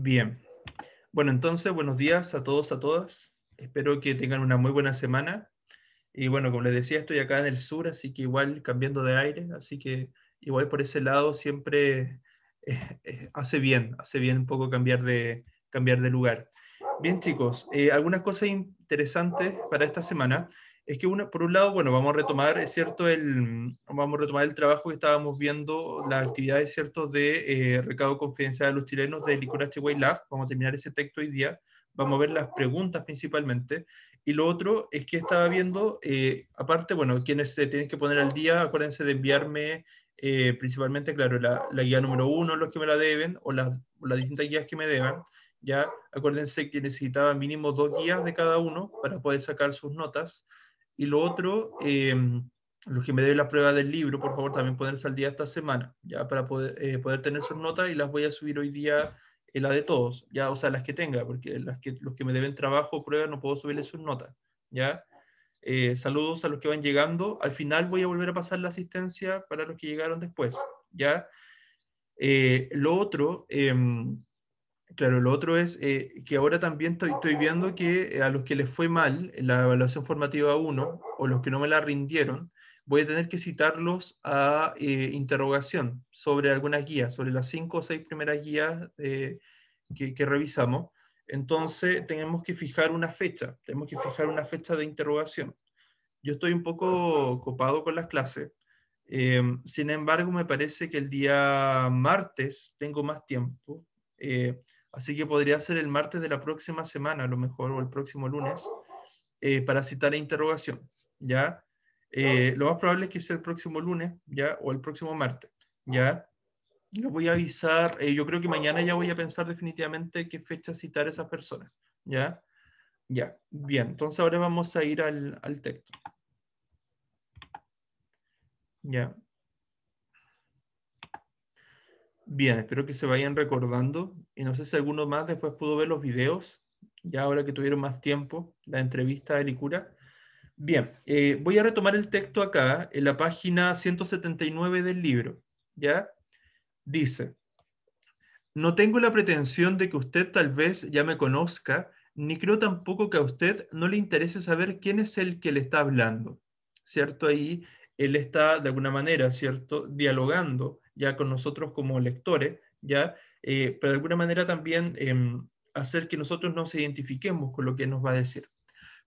Bien. Bueno, entonces, buenos días a todos, a todas. Espero que tengan una muy buena semana. Y bueno, como les decía, estoy acá en el sur, así que igual cambiando de aire, así que igual por ese lado siempre eh, eh, hace bien, hace bien un poco cambiar de, cambiar de lugar. Bien chicos, eh, algunas cosas interesantes para esta semana es que por un lado, bueno, vamos a retomar, es cierto, el, vamos a retomar el trabajo que estábamos viendo, las actividades, cierto, de eh, recado confidencial a los chilenos de Licorache Way Lab, vamos a terminar ese texto hoy día, vamos a ver las preguntas principalmente, y lo otro es que estaba viendo, eh, aparte, bueno, quienes se tienen que poner al día, acuérdense de enviarme eh, principalmente, claro, la, guía número uno, los que me la deben, o las, las distintas guías que me deban, ya, acuérdense que necesitaba mínimo dos guías de cada uno para poder sacar sus notas, y lo otro, em, los que me deben la prueba del libro, por favor, también ponerse al día esta semana, ya para poder, eh, poder tener sus notas y las voy a subir hoy día en eh, la de todos, ya, o sea, las que tenga, porque las que, los que me deben trabajo o prueba no puedo subirles sus notas, ya. Eh, saludos a los que van llegando. Al final voy a volver a pasar la asistencia para los que llegaron después, ya. lo otro, em, Claro, lo otro es eh, que ahora también estoy, estoy, viendo que eh, a los que les fue mal la evaluación formativa 1 o los que no me la rindieron, voy a tener que citarlos a eh, interrogación sobre algunas guías, sobre las cinco o seis primeras guías que, que, revisamos. Entonces tenemos que fijar una fecha, tenemos que fijar una fecha de interrogación. Yo estoy un poco copado con las clases, sin embargo me parece que el día martes tengo más tiempo. Así que podría ser el martes de la próxima semana, a lo mejor, o el próximo lunes, eh, para citar a e interrogación, ¿ya? Eh, lo más probable es que sea el próximo lunes, ¿ya? O el próximo martes, ¿ya? Yo voy a avisar, eh, yo creo que mañana ya voy a pensar definitivamente qué fecha citar a esas personas, ¿ya? Ya, bien, entonces ahora vamos a ir al, al texto. Ya, Bien, espero que se vayan recordando. Y no sé si alguno más después pudo ver los videos, ya ahora que tuvieron más tiempo, la entrevista de Licura. Bien, eh, voy a retomar el texto acá, en la página 179 del libro. ¿Ya? Dice, no tengo la pretensión de que usted tal vez ya me conozca, ni creo tampoco que a usted no le interese saber quién es el que le está hablando. ¿Cierto? Ahí él está de alguna manera, ¿cierto? Dialogando ya con nosotros como lectores, ya, eh, pero de alguna manera también em, hacer que nosotros nos identifiquemos con lo que nos va a decir.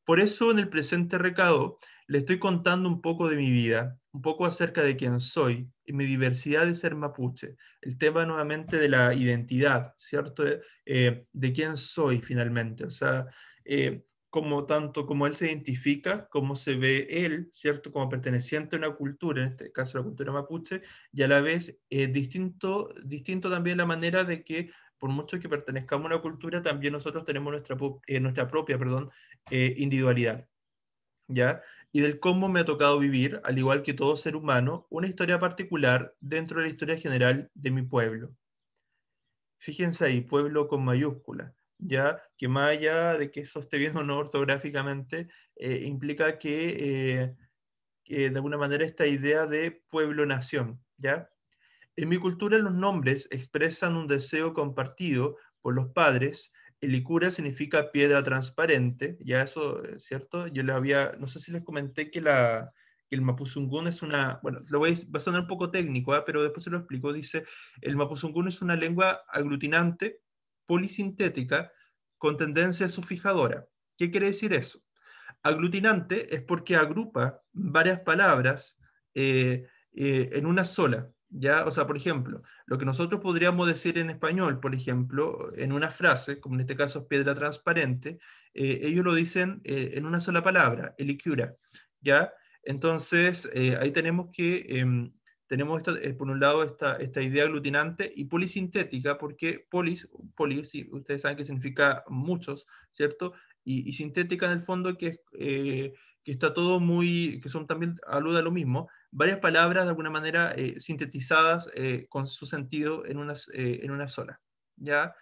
Por eso en el presente recado le estoy contando un poco de mi vida, un poco acerca de quién soy y mi diversidad de ser mapuche. El tema nuevamente de la identidad, ¿cierto? Eh, de quién soy finalmente. O sea, eh, como tanto como él se identifica, como se ve él, ¿cierto? Como perteneciente a una cultura, en este caso la cultura mapuche, y a la vez eh, distinto, distinto también la manera de que, por mucho que pertenezcamos a una cultura, también nosotros tenemos nuestra, eh, nuestra propia perdón, eh, individualidad, ¿ya? Y del cómo me ha tocado vivir, al igual que todo ser humano, una historia particular dentro de la historia general de mi pueblo. Fíjense ahí, pueblo con mayúsculas ya que más allá de que eso esté bien o no ortográficamente, eh, implica eh, que, de alguna manera esta idea de pueblo-nación. ¿ya? En mi cultura los nombres expresan un deseo compartido por los padres. El Ikura significa piedra transparente, ya eso es cierto. Yo le había, no sé si les comenté que el mapuzungún es una, bueno, lo voy, a sonar un poco técnico, ¿ah? pero después se lo explico, dice, el mapuzungún es una lengua aglutinante polisintética con tendencia sufijadora. ¿Qué quiere decir eso? Aglutinante es porque agrupa varias palabras eh, eh, en una sola. ¿ya? O sea, por ejemplo, lo que nosotros podríamos decir en español, por ejemplo, en una frase, como en este caso es piedra transparente, eh, ellos lo dicen en una sola palabra, elicura. ¿ya? Entonces, ahí tenemos que em, tenemos eh, por un lado esta, esta idea aglutinante y polisintética, porque polis, polis ustedes saben que significa muchos, ¿cierto? Y, sintética en el fondo que, eh, que está todo muy, que son también, alude a lo mismo, varias palabras de alguna manera eh, sintetizadas con su sentido en una, en una sola, ¿ya?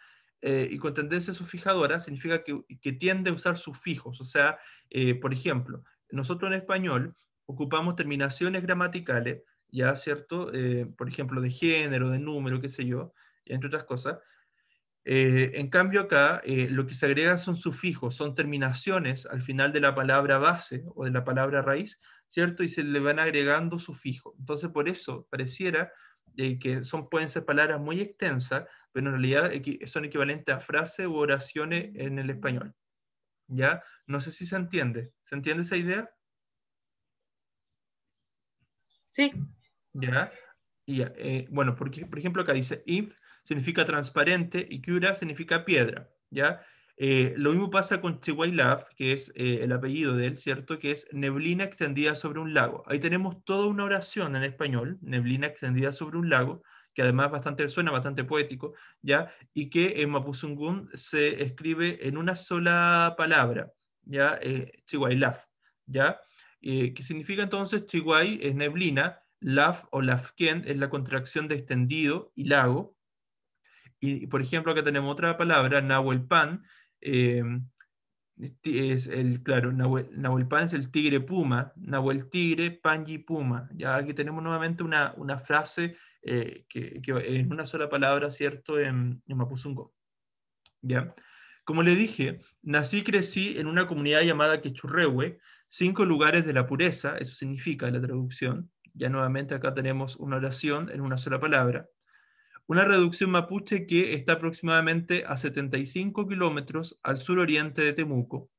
y con tendencia sufijadora significa que, que, tiende a usar sufijos, o sea, por ejemplo, nosotros en español ocupamos terminaciones gramaticales ¿ya cierto? Eh, por ejemplo, de género, de número, qué sé yo, entre otras cosas. Eh, en cambio acá, eh, lo que se agrega son sufijos, son terminaciones al final de la palabra base o de la palabra raíz, ¿cierto? Y se le van agregando sufijos. Entonces, por eso pareciera que son, pueden ser palabras muy extensas, pero en realidad son equivalentes a frases u oraciones en el español. ¿Ya? No sé si se entiende. ¿Se entiende esa idea? Sí. ¿Ya? Y, eh, bueno, porque, por ejemplo, acá dice if significa transparente y cura significa piedra, ¿ya? Eh, lo mismo pasa con chihuaylaf que es eh, el apellido de él, ¿cierto? Que es neblina extendida sobre un lago. Ahí tenemos toda una oración en español, neblina extendida sobre un lago, que además bastante, suena bastante poético, ¿ya? Y que en Mapuzungún se escribe en una sola palabra, ¿ya? Eh, ¿ya? que significa entonces Chihuahua es neblina, Laf o lafken es la contracción de extendido y lago. Y, por ejemplo, acá tenemos otra palabra, Nahuelpan. Em, es el, claro, Nahuelpan es el tigre puma, Nahuel tigre, Panji puma. Ya aquí tenemos nuevamente una, frase eh, que, en una sola palabra, ¿cierto?, en, Mapuzungo. Como le dije, nací y crecí en una comunidad llamada Quechurrehue, cinco lugares de la pureza, eso significa la traducción, ya nuevamente acá tenemos una oración en una sola palabra. Una reducción mapuche que está aproximadamente a 75 kilómetros al suroriente de Temuco.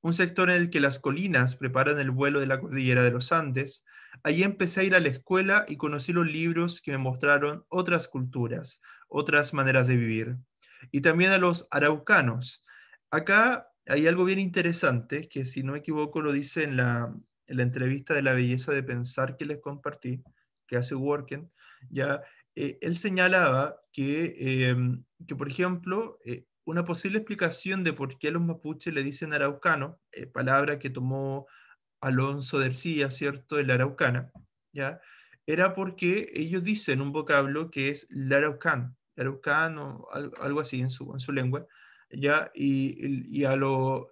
Un sector en el que las colinas preparan el vuelo de la cordillera de los Andes. Allí empecé a ir a la escuela y conocí los libros que me mostraron otras culturas, otras maneras de vivir. Y también a los araucanos. Acá hay algo bien interesante que, si no me equivoco, lo dice en la, en la entrevista de la belleza de pensar que les compartí, que hace Working, ya eh, él señalaba que, em, que por ejemplo, eh, una posible explicación de por qué los mapuches le dicen araucano, eh, palabra que tomó Alonso de Ercilla, ¿cierto?, de la araucana, ¿ya? Era porque ellos dicen un vocablo que es laraucán, araucano, algo así en su lengua, y, y, a, los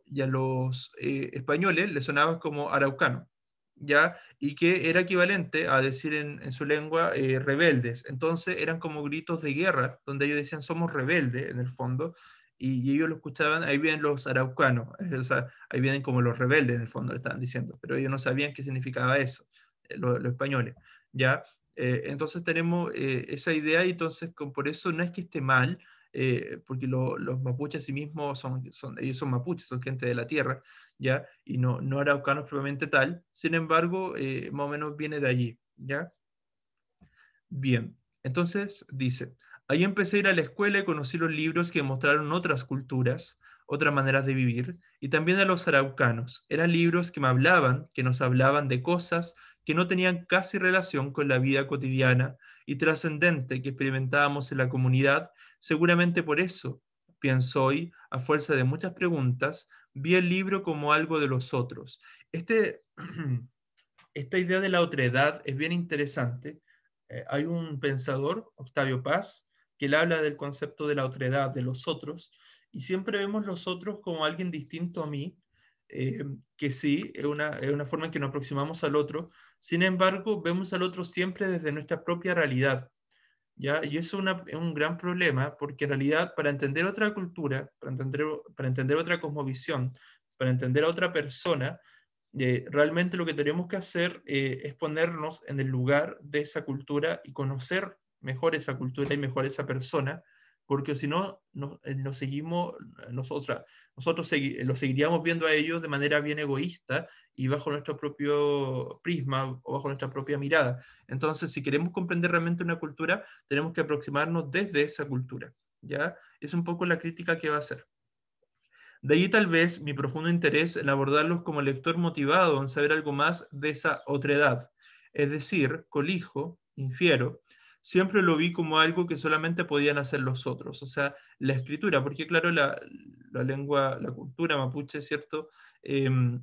eh, españoles les sonaba como araucano, ¿ya? Y que era equivalente a decir en, su lengua eh, rebeldes. Entonces eran como gritos de guerra, donde ellos decían somos rebeldes en el fondo, y, ellos lo escuchaban, ahí vienen los araucanos, ahí vienen como los rebeldes en el fondo, le estaban diciendo, pero ellos no sabían qué significaba eso, eh, los, españoles, ¿ya? entonces tenemos esa idea y entonces por eso no es que esté mal, eh, porque los mapuches sí mismos son, ellos son mapuches, son gente de la tierra, ¿ya? Y no, no araucanos propiamente tal, sin embargo, eh, más o menos viene de allí, ¿ya? Bien, entonces dice, ahí empecé a ir a la escuela y conocí los libros que mostraron otras culturas, otras maneras de vivir, y también de los araucanos. Eran libros que me hablaban, que nos hablaban de cosas que no tenían casi relación con la vida cotidiana y trascendente que experimentábamos en la comunidad Seguramente por eso, pienso hoy, a fuerza de muchas preguntas, vi el libro como algo de los otros. Este, esta idea de la otredad es bien interesante. Eh, hay un pensador, Octavio Paz, que él habla del concepto de la otredad, de los otros, y siempre vemos los otros como alguien distinto a mí, eh, que sí, es una, es una, forma en que nos aproximamos al otro. Sin embargo, vemos al otro siempre desde nuestra propia realidad. Y eso es un gran problema porque en realidad para entender otra cultura, para entender, para entender otra cosmovisión, para entender a otra persona, eh, realmente lo que tenemos que hacer eh, es ponernos en el lugar de esa cultura y conocer mejor esa cultura y mejor esa persona porque si no, eh, nos, seguimos, nosotras, nosotros eh, lo seguiríamos viendo a ellos de manera bien egoísta y bajo nuestro propio prisma o bajo nuestra propia mirada. Entonces, si queremos comprender realmente una cultura, tenemos que aproximarnos desde esa cultura. ¿ya? Es un poco la crítica que va a hacer. De ahí tal vez mi profundo interés en abordarlos como lector motivado en saber algo más de esa otredad. Es decir, colijo, infiero, siempre lo vi como algo que solamente podían hacer los otros, o sea, la escritura, porque claro, la, lengua, la cultura mapuche, ¿cierto? Em,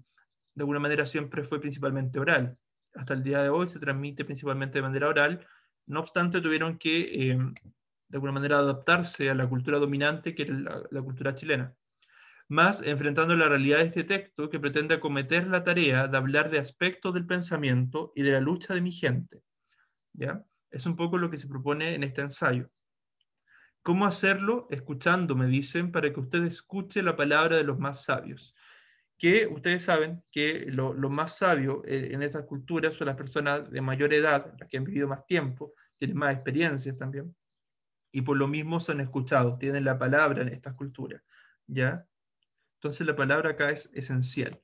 de alguna manera siempre fue principalmente oral. Hasta el día de hoy se transmite principalmente de manera oral, no obstante tuvieron que, em, de alguna manera, adaptarse a la cultura dominante que era la, la cultura chilena más enfrentando la realidad de este texto que pretende acometer la tarea de hablar de aspectos del pensamiento y de la lucha de mi gente. ¿Ya? Es un poco lo que se propone en este ensayo. ¿Cómo hacerlo? Escuchando, me dicen, para que usted escuche la palabra de los más sabios. Que ustedes saben que lo, más sabios eh, en estas culturas son las personas de mayor edad, las que han vivido más tiempo, tienen más experiencias también. Y por lo mismo son escuchados, tienen la palabra en estas culturas. ¿Ya? Entonces la palabra acá es esencial.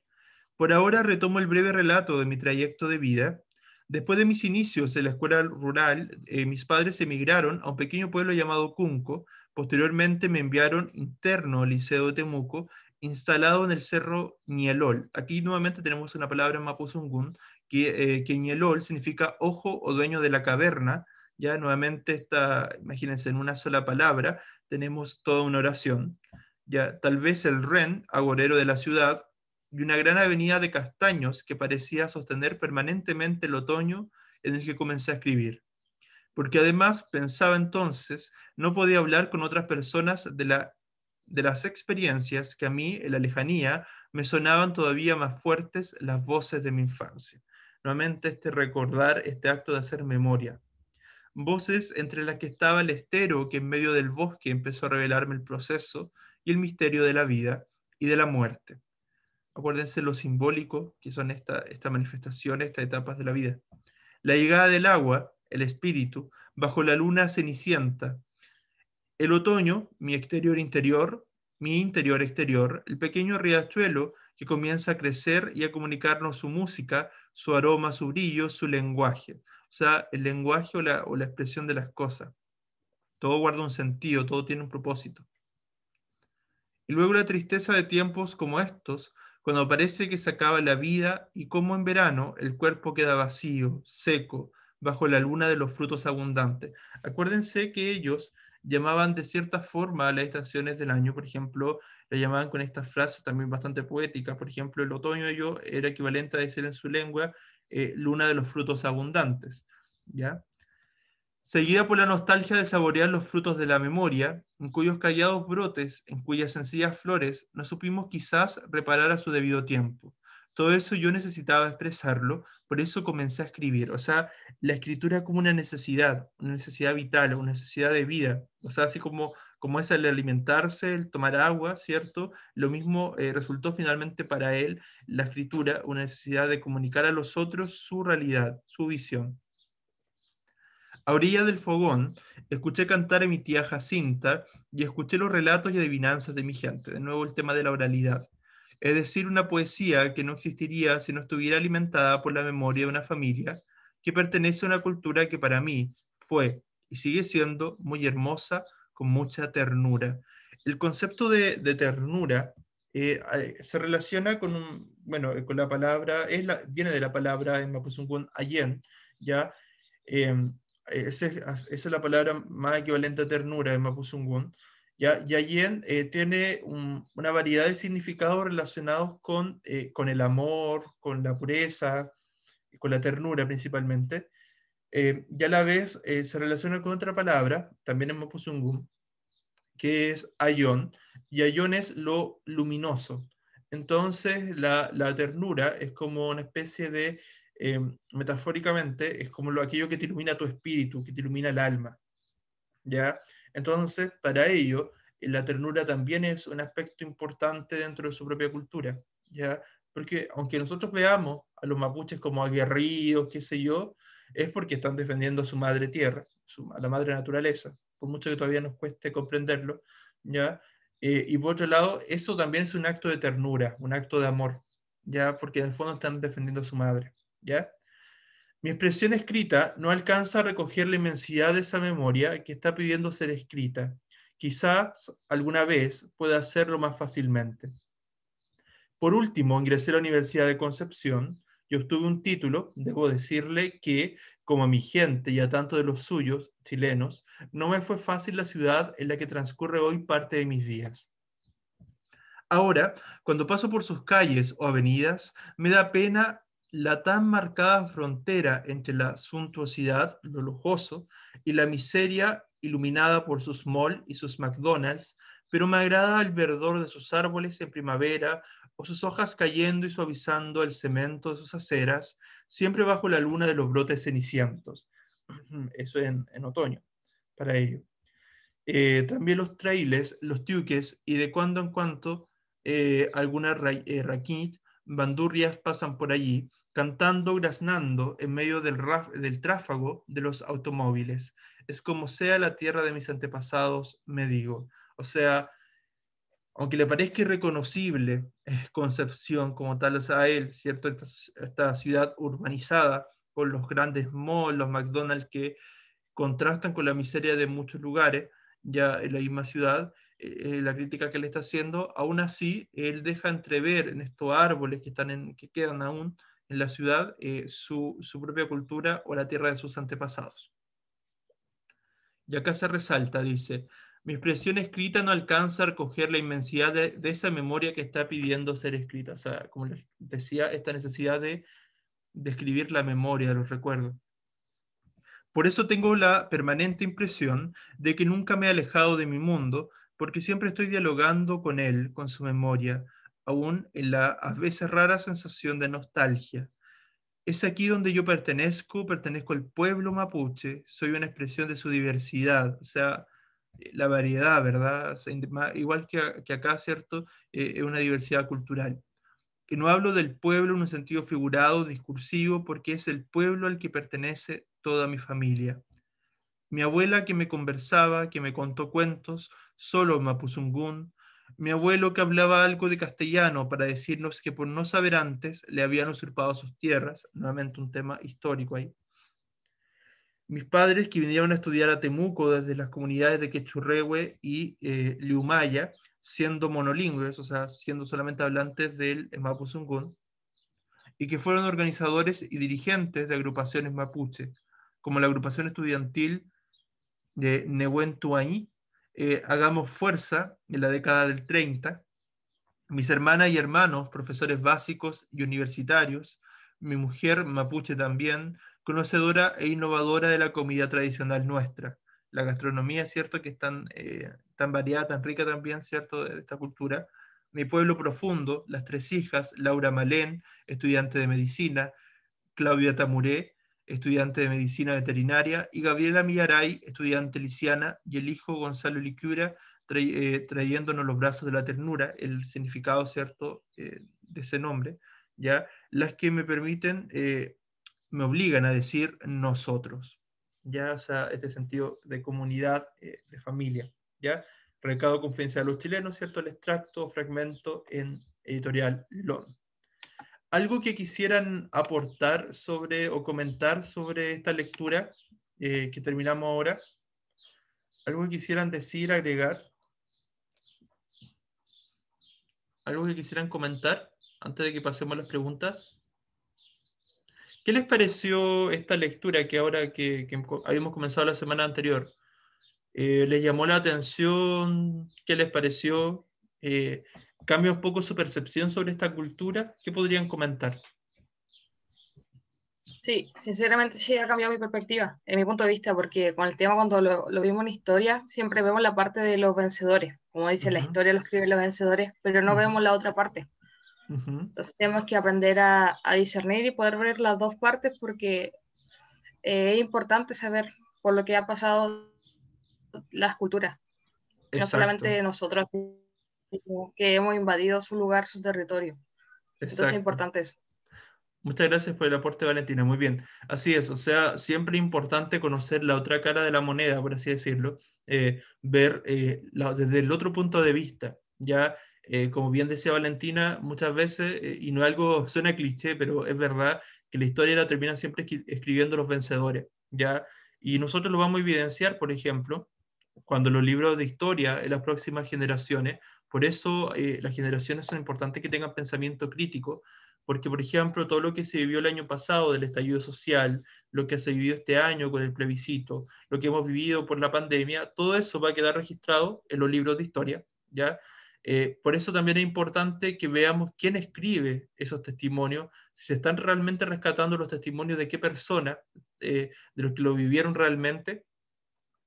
Por ahora retomo el breve relato de mi trayecto de vida Después de mis inicios en la escuela rural, eh, mis padres emigraron a un pequeño pueblo llamado Cunco. Posteriormente me enviaron interno al Liceo de Temuco, instalado en el cerro Nielol. Aquí nuevamente tenemos una palabra en Mapuzungún, que, Nielol eh, significa ojo o dueño de la caverna. Ya nuevamente está, imagínense, en una sola palabra tenemos toda una oración. Ya, tal vez el Ren, agorero de la ciudad, y una gran avenida de castaños que parecía sostener permanentemente el otoño en el que comencé a escribir. Porque además, pensaba entonces, no podía hablar con otras personas de, de las experiencias que a mí, en la lejanía, me sonaban todavía más fuertes las voces de mi infancia. Nuevamente este recordar, este acto de hacer memoria. Voces entre las que estaba el estero que en medio del bosque empezó a revelarme el proceso y el misterio de la vida y de la muerte acuérdense lo simbólico que son estas esta manifestaciones, estas etapas de la vida. La llegada del agua, el espíritu, bajo la luna cenicienta. El otoño, mi exterior interior, mi interior exterior, el pequeño riachuelo que comienza a crecer y a comunicarnos su música, su aroma, su brillo, su lenguaje. O sea, el lenguaje o la expresión de las cosas. Todo guarda un sentido, todo tiene un propósito. Y luego la tristeza de tiempos como estos, cuando parece que se acaba la vida y como en verano el cuerpo queda vacío, seco, bajo la luna de los frutos abundantes. Acuérdense que ellos llamaban de cierta forma a las estaciones del año, por ejemplo, la llamaban con estas frases también bastante poéticas, por ejemplo, el otoño ellos era equivalente a decir en su lengua eh, luna de los frutos abundantes, ¿ya? seguida por la nostalgia de saborear los frutos de la memoria, en cuyos callados brotes, en cuyas sencillas flores, no supimos quizás reparar a su debido tiempo. Todo eso yo necesitaba expresarlo, por eso comencé a escribir. O sea, la escritura como una necesidad, una necesidad vital, una necesidad de vida. O sea, así como, como es el alimentarse, el tomar agua, ¿cierto? Lo mismo eh, resultó finalmente para él la escritura, una necesidad de comunicar a los otros su realidad, su visión. A orilla del fogón, escuché cantar a mi tía Jacinta y escuché los relatos y adivinanzas de mi gente. De nuevo el tema de la oralidad. Es decir, una poesía que no existiría si no estuviera alimentada por la memoria de una familia que pertenece a una cultura que para mí fue y sigue siendo muy hermosa, con mucha ternura. El concepto de, ternura eh, eh, se relaciona con, un, bueno, eh, con la palabra, es la, viene de la palabra en Mapuzungun ayen, ¿ya? Em, esa es la palabra más equivalente a ternura en Mapuzungun. Ya, Yayen eh, tiene una variedad de significados relacionados con, eh, con el amor, con la pureza, con la ternura principalmente. Eh, y a la vez eh, se relaciona con otra palabra, también en Mapuzungun, que es ayon. y ayon es lo luminoso. Entonces, la ternura es como una especie de Em, metafóricamente es como lo, aquello que te ilumina tu espíritu, que te ilumina el alma. ¿ya? Entonces, para ello, eh, la ternura también es un aspecto importante dentro de su propia cultura. ¿ya? Porque aunque nosotros veamos a los mapuches como aguerridos, qué sé yo, es porque están defendiendo a su madre tierra, a la madre naturaleza, por mucho que todavía nos cueste comprenderlo. ¿ya? Eh, y por otro lado, eso también es un acto de ternura, un acto de amor, ya porque en el fondo están defendiendo a su madre. Mi expresión escrita no alcanza a recoger la inmensidad de esa memoria que está pidiendo ser escrita. Quizás alguna vez pueda hacerlo más fácilmente. Por último, ingresé a la Universidad de Concepción y obtuve un título. Debo decirle que, como a mi gente y a tanto de los suyos, chilenos, no me fue fácil la ciudad en la que transcurre hoy parte de mis días. Ahora, cuando paso por sus calles o avenidas, me da pena la tan marcada frontera entre la suntuosidad, lo lujoso, y la miseria iluminada por sus malls y sus McDonald's, pero me agrada el verdor de sus árboles en primavera o sus hojas cayendo y suavizando el cemento de sus aceras, siempre bajo la luna de los brotes cenicientos. Eso en, otoño, para ello. Eh, también los trailes, los tuques y de cuando en cuando algunas eh, alguna eh, raquit, bandurrias pasan por allí, cantando, graznando en medio del, tráfago de los automóviles. Es como sea la tierra de mis antepasados, me digo. O sea, aunque le parezca irreconocible es Concepción como tal o sea, a él, ¿cierto? Esta, ciudad urbanizada con los grandes malls, los McDonald's que contrastan con la miseria de muchos lugares, ya en la misma ciudad, eh, eh, la crítica que le está haciendo, aún así él deja entrever en estos árboles que, están en, que quedan aún en la ciudad eh, su, propia cultura o la tierra de sus antepasados. Y acá se resalta, dice, mi expresión escrita no alcanza a recoger la inmensidad de, esa memoria que está pidiendo ser escrita. O sea, como les decía, esta necesidad de describir la memoria, de los recuerdos. Por eso tengo la permanente impresión de que nunca me he alejado de mi mundo, porque siempre estoy dialogando con él, con su memoria, aún en la a veces rara sensación de nostalgia. Es aquí donde yo pertenezco, pertenezco al pueblo mapuche, soy una expresión de su diversidad, o sea, eh, la variedad, ¿verdad? igual que, acá, ¿cierto? Eh, es una diversidad cultural. Que no hablo del pueblo en un sentido figurado, discursivo, porque es el pueblo al que pertenece toda mi familia. Mi abuela que me conversaba, que me contó cuentos, solo Mapuzungún, mi abuelo que hablaba algo de castellano para decirnos que por no saber antes le habían usurpado sus tierras, nuevamente un tema histórico ahí. Mis padres que vinieron a estudiar a Temuco desde las comunidades de Quechurrehue y eh, Liumaya, siendo monolingües, o sea, siendo solamente hablantes del Mapuzungún, y que fueron organizadores y dirigentes de agrupaciones mapuche, como la agrupación estudiantil de Nehuentuañí, eh, hagamos fuerza en la década del 30. Mis hermanas y hermanos, profesores básicos y universitarios, mi mujer mapuche también, conocedora e innovadora de la comida tradicional nuestra. La gastronomía, ¿cierto? Que es tan, eh, tan variada, tan rica también, ¿cierto? De esta cultura. Mi pueblo profundo, Las Tres Hijas, Laura Malén, estudiante de medicina, Claudia Tamuré, estudiante de medicina veterinaria, y Gabriela Millaray, estudiante lisiana, y el hijo Gonzalo Licura, eh, trayéndonos los brazos de la ternura, el significado cierto eh, de ese nombre, ¿ya? las que me permiten, eh, me obligan a decir nosotros, ¿ya? sea, este sentido de comunidad, de familia. ¿ya? Recado confidencial de los chilenos, ¿cierto? El extracto fragmento en editorial LON. ¿Algo que quisieran aportar sobre o comentar sobre esta lectura eh, que terminamos ahora? ¿Algo que quisieran decir, agregar? ¿Algo que quisieran comentar antes de que pasemos a las preguntas? ¿Qué les pareció esta lectura que ahora que, habíamos comenzado la semana anterior? Eh, ¿Les llamó la atención? ¿Qué les pareció? Eh, cambia un poco su percepción sobre esta cultura. ¿Qué podrían comentar? Sí, sinceramente sí ha cambiado mi perspectiva, en mi punto de vista, porque con el tema cuando lo, vimos en historia, siempre vemos la parte de los vencedores. Como dice, la historia lo escriben los vencedores, pero no vemos la otra parte. Entonces tenemos que aprender a, discernir y poder ver las dos partes porque eh, es importante saber por lo que ha pasado las culturas, no solamente nosotros que hemos invadido su lugar, su territorio. Entonces es importante eso. Muchas gracias por el aporte, Valentina. Muy bien. Así es, o sea, siempre importante conocer la otra cara de la moneda, por así decirlo, eh, ver eh, desde el otro punto de vista. Ya, eh, como bien decía Valentina, muchas veces, y no algo, suena cliché, pero es verdad, que la historia la terminan siempre escribiendo los vencedores. Ya, y nosotros lo vamos a evidenciar, por ejemplo, cuando los libros de historia en las próximas generaciones por eso eh, las generaciones son importantes que tengan pensamiento crítico, porque, por ejemplo, todo lo que se vivió el año pasado del estallido social, lo que se vivió este año con el plebiscito, lo que hemos vivido por la pandemia, todo eso va a quedar registrado en los libros de historia, ¿ya? Eh, por eso también es importante que veamos quién escribe esos testimonios, si se están realmente rescatando los testimonios de qué persona, eh, de los que lo vivieron realmente,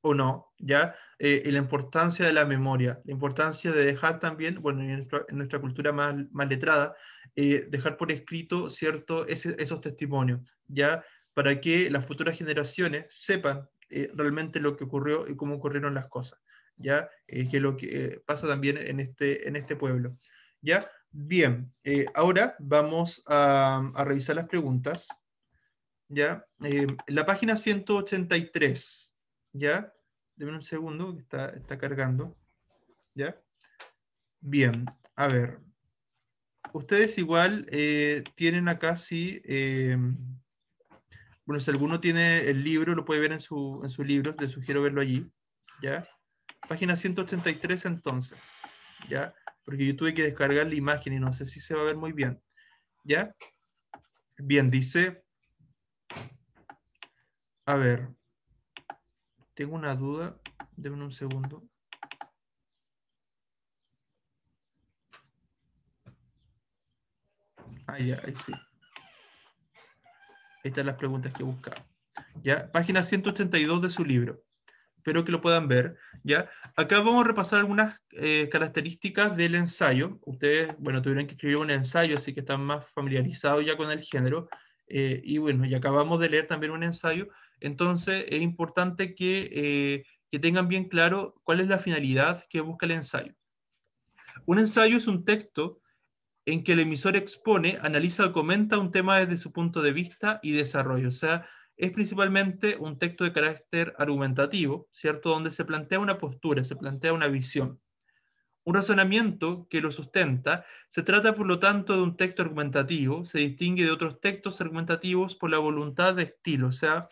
o no, ¿ya? Eh, la importancia de la memoria, la importancia de dejar también, bueno, en nuestra, cultura más, letrada, eh, dejar por escrito, ¿cierto?, esos testimonios, ¿ya? Para que las futuras generaciones sepan eh, realmente lo que ocurrió y cómo ocurrieron las cosas, ¿ya? que lo que pasa también en este, en este pueblo, ¿ya? Bien, ahora vamos a, a, revisar las preguntas, ¿ya? la página 183. ¿Ya? denme un segundo, que está, cargando. ¿Ya? Bien, a ver. Ustedes igual eh, tienen acá, sí, eh, bueno, si alguno tiene el libro, lo puede ver en su, en su libro, les sugiero verlo allí, ¿ya? Página 183 entonces, ¿ya? Porque yo tuve que descargar la imagen y no sé si se va a ver muy bien, ¿ya? Bien, dice, a ver, tengo una duda, denme un segundo. Ah, ya, ahí sí. Estas son las preguntas que buscaba. ¿Ya? Página 182 de su libro. Espero que lo puedan ver. ¿ya? Acá vamos a repasar algunas eh, características del ensayo. Ustedes, bueno, tuvieron que escribir un ensayo, así que están más familiarizados ya con el género. Eh, y bueno, ya acabamos de leer también un ensayo, entonces, es importante eh, que, tengan bien claro cuál es la finalidad que busca el ensayo. Un ensayo es un texto en que el emisor expone, analiza o comenta un tema desde su punto de vista y desarrollo. O sea, es principalmente un texto de carácter argumentativo, ¿cierto? Donde se plantea una postura, se plantea una visión. Un razonamiento que lo sustenta, se trata por lo tanto de un texto argumentativo, se distingue de otros textos argumentativos por la voluntad de estilo, o sea,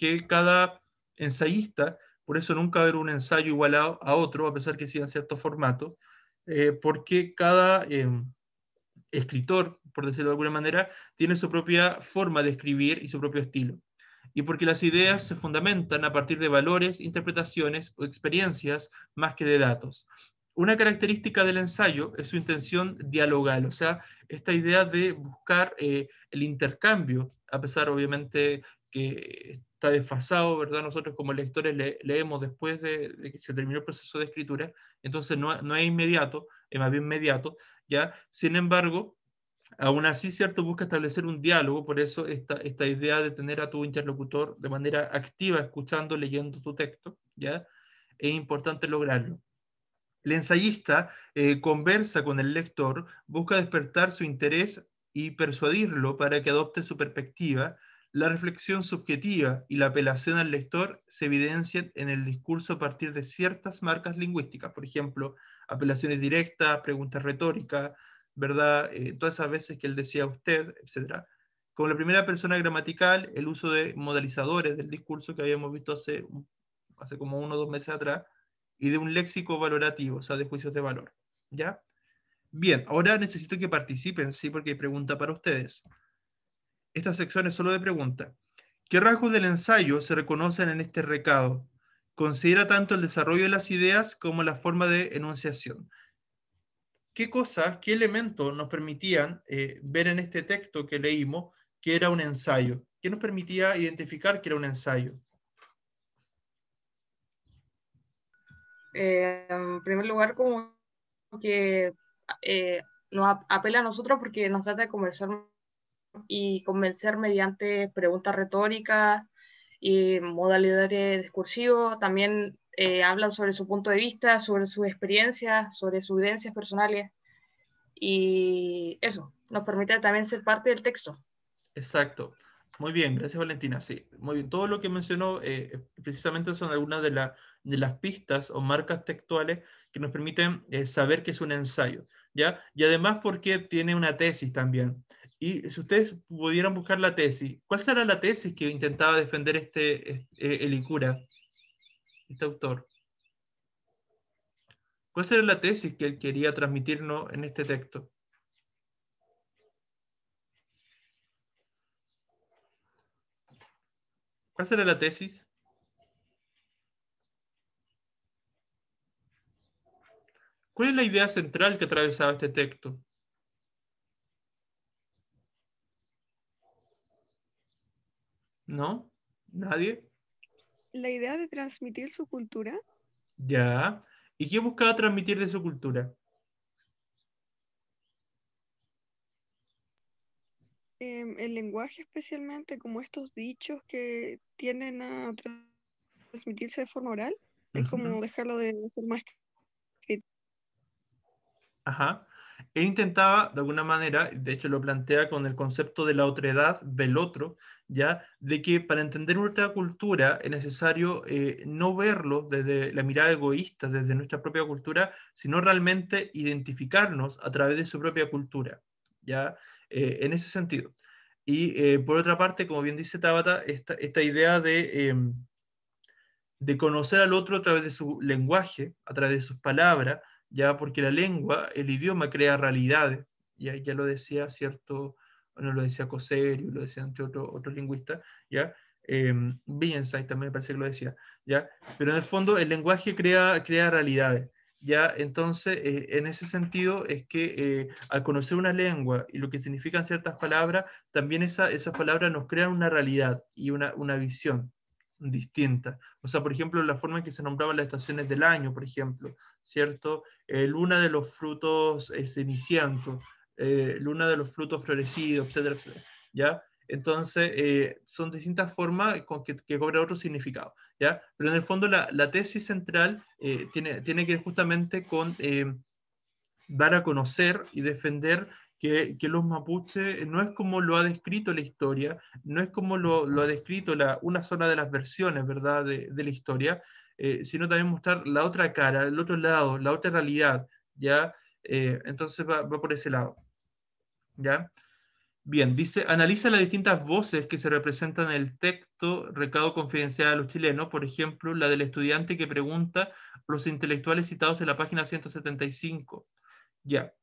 que cada ensayista, por eso nunca haber un ensayo igualado a otro, a pesar que en cierto formato, eh, porque cada eh, escritor, por decirlo de alguna manera, tiene su propia forma de escribir y su propio estilo. Y porque las ideas se fundamentan a partir de valores, interpretaciones o experiencias más que de datos. Una característica del ensayo es su intención dialogal, o sea, esta idea de buscar eh, el intercambio, a pesar obviamente que está desfasado, ¿verdad? Nosotros como lectores leemos después de, que se terminó el proceso de escritura, entonces no, no es inmediato, es más bien inmediato, ¿ya? Sin embargo, aún así, ¿cierto? Busca establecer un diálogo, por eso esta, esta idea de tener a tu interlocutor de manera activa, escuchando, leyendo tu texto, ¿ya? Es importante lograrlo. El ensayista eh, conversa con el lector, busca despertar su interés y persuadirlo para que adopte su perspectiva, la reflexión subjetiva y la apelación al lector se evidencian en el discurso a partir de ciertas marcas lingüísticas, por ejemplo, apelaciones directas, preguntas retóricas, ¿verdad? Eh, todas esas veces que él decía usted, etc. Con la primera persona gramatical, el uso de modalizadores del discurso que habíamos visto hace, hace como uno o dos meses atrás, y de un léxico valorativo, o sea, de juicios de valor, ¿ya? Bien, ahora necesito que participen, ¿sí? Porque hay pregunta para ustedes. Esta sección es solo de preguntas. ¿Qué rasgos del ensayo se reconocen en este recado? Considera tanto el desarrollo de las ideas como la forma de enunciación. ¿Qué cosas, qué elementos nos permitían eh, ver en este texto que leímos que era un ensayo? ¿Qué nos permitía identificar que era un ensayo? Eh, en primer lugar, como que eh, nos apela a nosotros porque nos trata de conversar y convencer mediante preguntas retóricas y modalidades discursivas También eh, hablan sobre su punto de vista, sobre sus experiencias, sobre sus evidencias personales. Y eso nos permite también ser parte del texto. Exacto. Muy bien, gracias Valentina. Sí, muy bien. Todo lo que mencionó eh, precisamente son algunas de, las pistas o marcas textuales que nos permiten eh, saber que es un ensayo. Y además porque tiene una tesis también. Y si ustedes pudieran buscar la tesis, ¿cuál será la tesis que intentaba defender este, eh, elicura, este autor? ¿Cuál será la tesis que él quería transmitirnos en este texto? ¿Cuál será la tesis? ¿Cuál es la idea central que atravesaba este texto? ¿No? ¿Nadie? La idea de transmitir su cultura. Ya. ¿Y qué buscaba transmitir de su cultura? Em, el lenguaje especialmente, como estos dichos que tienden a transmitirse de forma oral, es como dejarlo de forma escrita. Ajá. Él e intentaba, de alguna manera, de hecho lo plantea con el concepto de la otredad del otro, de que para entender nuestra cultura es necesario eh, no verlo desde la mirada egoísta, desde nuestra propia cultura, sino realmente identificarnos a través de su propia cultura, ¿ya? Eh, en ese sentido. Y eh, por otra parte, como bien dice Tabata, esta, esta idea de, em, de conocer al otro a través de su lenguaje, a través de sus palabras, ya porque la lengua, el idioma crea realidades, ya, ya lo decía cierto bueno, lo decía Coserio, lo decía entre otro, otro lingüista, ¿ya? Eh, también me parece que lo decía, ¿ya? Pero en el fondo el lenguaje crea, crea realidades, ¿ya? Entonces, eh, en ese sentido es que eh, al conocer una lengua y lo que significan ciertas palabras, también esa, esas palabras nos crean una realidad y una, una visión, distinta. O sea, por ejemplo, la forma en que se nombraban las estaciones del año, por ejemplo, ¿cierto? El luna de los frutos es eh, iniciando, eh, luna de los frutos florecidos, etcétera, ¿ya? Entonces, eh, son distintas formas con que, que, cobra otro significado. ¿ya? Pero en el fondo, la, la tesis central eh, tiene, tiene que ver justamente con dar a conocer y defender que, que, los mapuches no es como lo ha descrito la historia, no es como lo, lo ha descrito la, una sola de las versiones ¿verdad? De, la historia, sino también mostrar la otra cara, el otro lado, la otra realidad. ¿ya? entonces va por ese lado. ¿ya? Bien, dice, analiza las distintas voces que se representan en el texto recado confidencial a los chilenos, por ejemplo, la del estudiante que pregunta los intelectuales citados en la página 175. Ya.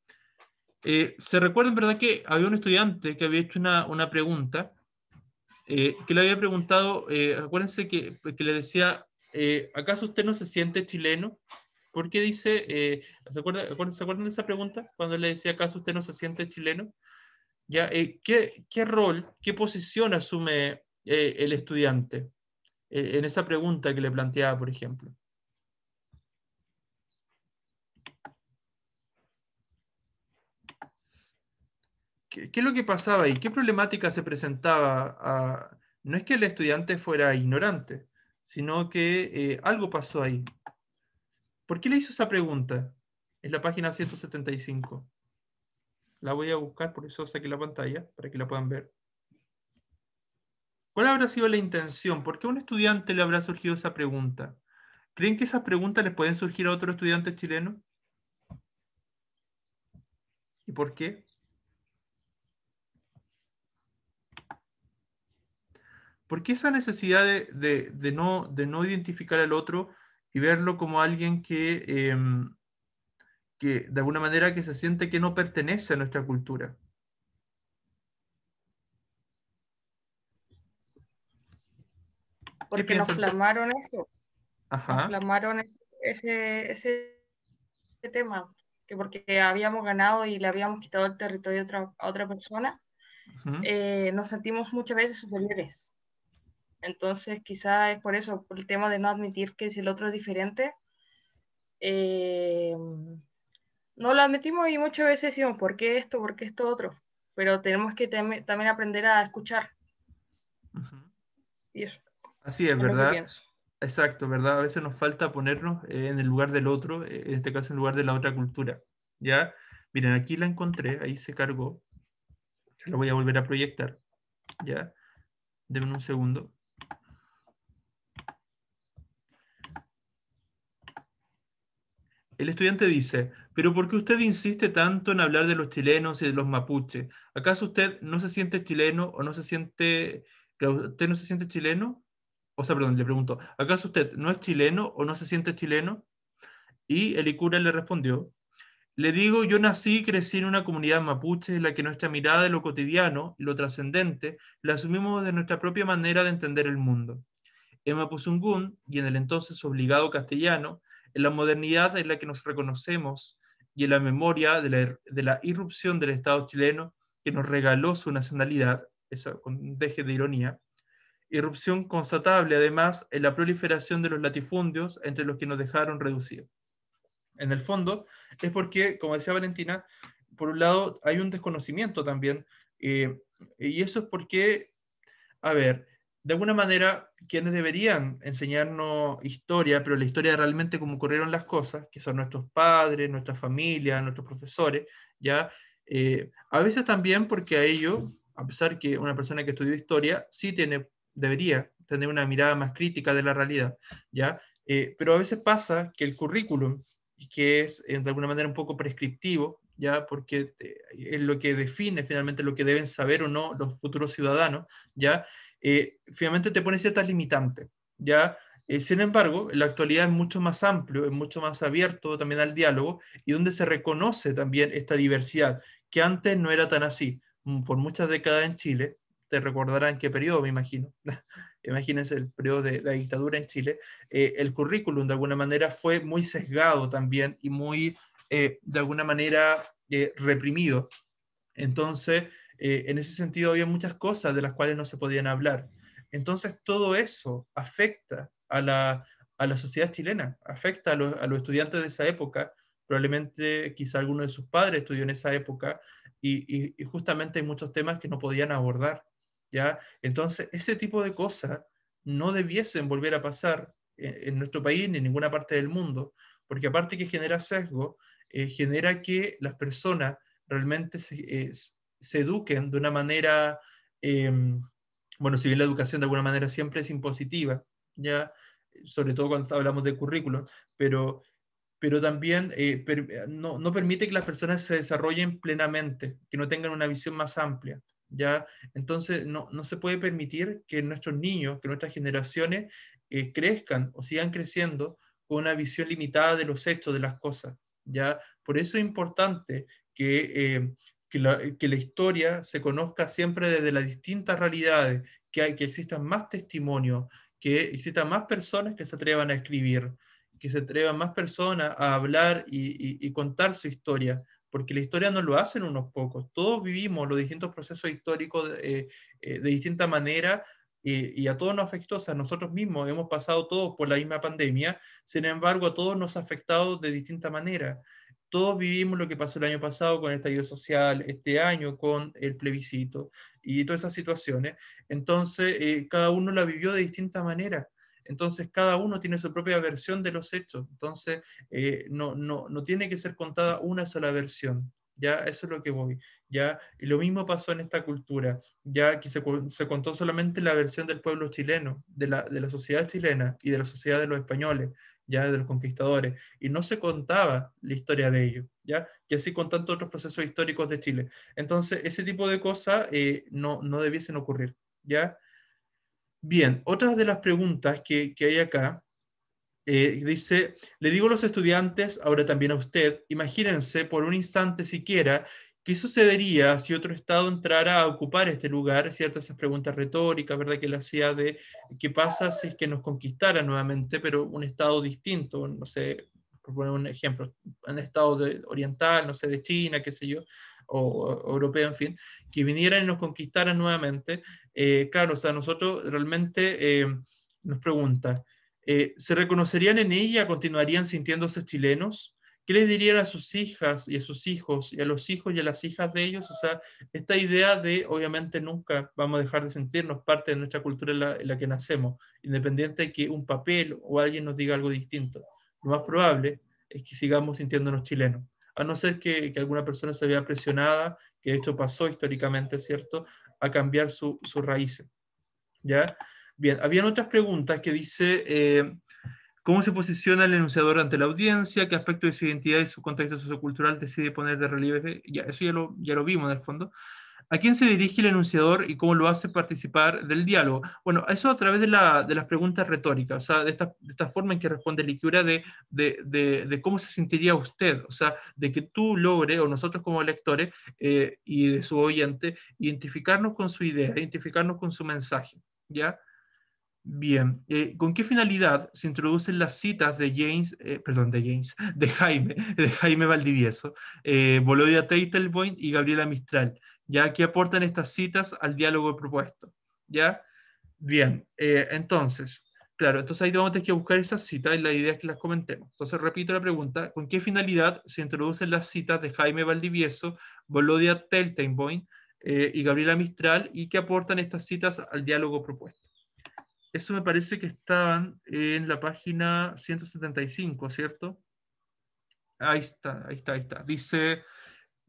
Eh, se recuerda, verdad, que había un estudiante que había hecho una, pregunta, eh, que le había preguntado, eh, acuérdense que le decía, ¿acaso usted no se siente chileno? Porque dice, eh, ¿se, acuerdan, de esa pregunta? Cuando le decía, ¿acaso usted no se siente chileno? ¿Ya? Eh, ¿qué, rol, qué posición asume eh, el estudiante en esa pregunta que le planteaba, por ejemplo? ¿Qué, es lo que pasaba ahí? ¿Qué problemática se presentaba? No es que el estudiante fuera ignorante, sino que algo pasó ahí. ¿Por qué le hizo esa pregunta? Es la página 175. La voy a buscar, por eso saqué la pantalla, para que la puedan ver. ¿Cuál habrá sido la intención? ¿Por qué a un estudiante le habrá surgido esa pregunta? ¿Creen que esas preguntas les pueden surgir a otro estudiante chileno? ¿Y por qué? ¿Por qué esa necesidad de, de no identificar al otro y verlo como alguien que, em, que de alguna manera que se siente que no pertenece a nuestra cultura. Porque nos clamaron eso. Nos clamaron ese, ese, tema, que porque habíamos ganado y le habíamos quitado el territorio a otra, persona, eh, nos sentimos muchas veces superiores. Entonces, quizás es por eso, por el tema de no admitir que si el otro es diferente, em, no lo admitimos y muchas veces decimos, ¿por qué esto? ¿Por qué esto otro? Pero tenemos que también aprender a escuchar. Así es, ¿verdad? Exacto, ¿verdad? A veces nos falta ponernos eh, en el lugar del otro, eh, en este caso en el lugar de la otra cultura. ¿Ya? Miren, aquí la encontré, ahí se cargó. La voy a volver a proyectar. ¿Ya? Denme un segundo. El estudiante dice, pero ¿por qué usted insiste tanto en hablar de los chilenos y de los mapuches? ¿Acaso usted no se siente chileno o no se siente... ¿Usted no se siente chileno? O sea, perdón, le pregunto, ¿acaso usted no es chileno o no se siente chileno? Y el cura le respondió, le digo, yo nací y crecí en una comunidad mapuche en la que nuestra mirada de lo cotidiano y lo trascendente la asumimos de nuestra propia manera de entender el mundo. En Mapuzungún y en el entonces obligado castellano, en la modernidad en la que nos reconocemos y en la memoria de la, irrupción del Estado chileno que nos regaló su nacionalidad, eso con un deje de ironía, irrupción constatable además en la proliferación de los latifundios entre los que nos dejaron reducidos. En el fondo, es porque, como decía Valentina, por un lado hay un desconocimiento también, eh, y eso es porque, a ver, de alguna manera quienes deberían enseñarnos historia, pero la historia realmente como ocurrieron las cosas, que son nuestros padres, nuestra familia, nuestros profesores, ¿ya? Eh, a veces también porque a ello, a pesar que una persona que estudió historia sí tiene, debería tener una mirada más crítica de la realidad, ¿ya? Eh, pero a veces pasa que el currículum, que es eh, de alguna manera un poco prescriptivo, ¿ya? Porque es lo que define finalmente lo que deben saber o no los futuros ciudadanos, ¿ya? Eh, finalmente te pone ciertas limitantes, ¿ya? Eh, sin embargo, la actualidad es mucho más amplio, es mucho más abierto también al diálogo y donde se reconoce también esta diversidad, que antes no era tan así. Mm, por muchas décadas en Chile, te recordarán qué periodo, me imagino, imagínense el periodo de, la dictadura en Chile, eh, el currículum de alguna manera fue muy sesgado también y muy, de alguna manera, reprimido. Entonces, eh, en ese sentido, había muchas cosas de las cuales no se podían hablar. Entonces, todo eso afecta a la, sociedad chilena, afecta a, los, estudiantes de esa época. Probablemente, quizá alguno de sus padres estudió en esa época y, justamente hay muchos temas que no podían abordar. ¿ya? Entonces, ese tipo de cosas no debiesen volver a pasar en, nuestro país ni en ninguna parte del mundo, porque aparte que genera sesgo, eh, genera que las personas realmente se, eh, se eduquen de una manera, em, bueno, si bien la educación de alguna manera siempre es impositiva, ya sobre todo cuando hablamos de currículum, pero, pero también eh, no, permite que las personas se desarrollen plenamente, que no tengan una visión más amplia. ¿ya? Entonces, no, se puede permitir que nuestros niños, que nuestras generaciones eh, crezcan o sigan creciendo con una visión limitada de los hechos, de las cosas. ¿ya? Por eso es importante que em, eh, que la, historia se conozca siempre desde las distintas realidades, que, hay, que existan más testimonios, que existan más personas que se atrevan a escribir, que se atrevan más personas a hablar y, contar su historia, porque la historia no lo hacen unos pocos, todos vivimos los distintos procesos históricos eh, eh, de, distinta manera y a todos nos afectó, o sea, nosotros mismos hemos pasado todos por la misma pandemia, sin embargo a todos nos ha afectado de distinta manera. Todos vivimos lo que pasó el año pasado con el estallido social, este año con el plebiscito y todas esas situaciones. Entonces, eh, cada uno la vivió de distinta manera. Entonces, cada uno tiene su propia versión de los hechos. Entonces, eh, no, no, no tiene que ser contada una sola versión. Ya, eso es lo que voy. Ya, y lo mismo pasó en esta cultura, ya que se, se contó solamente la versión del pueblo chileno, de la, de la sociedad chilena y de la sociedad de los españoles, ya de los conquistadores y no se contaba la historia de ellos, ya y así con tantos otros procesos históricos de Chile. Entonces, ese tipo de cosas eh, no, debiesen ocurrir, ¿ya? Bien, otra de las preguntas que, hay acá eh, dice, le digo a los estudiantes, ahora también a usted, imagínense por un instante siquiera ¿Qué sucedería si otro Estado entrara a ocupar este lugar? ¿Cierto? Esas preguntas retóricas, ¿verdad? Que él hacía de qué pasa si es que nos conquistaran nuevamente, pero un Estado distinto, no sé, por poner un ejemplo, un Estado de, oriental, no sé, de China, qué sé yo, o, europeo, en fin, que vinieran y nos conquistaran nuevamente. Eh, claro, o sea, nosotros realmente eh, nos pregunta, eh, ¿se reconocerían en ella? ¿Continuarían sintiéndose chilenos? ¿Qué les dirían a sus hijas y a sus hijos y a los hijos y a las hijas de ellos? O sea, esta idea de obviamente nunca vamos a dejar de sentirnos parte de nuestra cultura en la, que nacemos, independiente de que un papel o alguien nos diga algo distinto. Lo más probable es que sigamos sintiéndonos chilenos, a no ser que, alguna persona se vea presionada, que esto pasó históricamente, ¿cierto?, a cambiar sus su raíces. ¿Ya? Bien, habían otras preguntas que dice... Eh, ¿Cómo se posiciona el enunciador ante la audiencia? ¿Qué aspecto de su identidad y su contexto sociocultural decide poner de relieve? Ya, eso ya lo, ya lo vimos en el fondo. ¿A quién se dirige el enunciador y cómo lo hace participar del diálogo? Bueno, eso a través de, la, de las preguntas retóricas, o sea, de esta, de esta forma en que responde Licura de, de, de, cómo se sentiría usted, o sea, de que tú logres, o nosotros como lectores eh, y de su oyente, identificarnos con su idea, identificarnos con su mensaje, ¿ya? Bien, eh, ¿con qué finalidad se introducen las citas de James, eh, perdón, de James, de Jaime, de Jaime Valdivieso, eh, Volodia Bolodia y Gabriela Mistral? ¿Ya qué aportan estas citas al diálogo propuesto? ¿Ya? Bien, entonces, claro, entonces ahí vamos a tener que buscar esas citas y la idea es que las comentemos. Entonces repito la pregunta, ¿con qué finalidad se introducen las citas de Jaime Valdivieso, Volodia eh, y Gabriela Mistral y qué aportan estas citas al diálogo propuesto? eso me parece que estaban en la página 175, ¿cierto? Ahí está, ahí está, ahí está. Dice,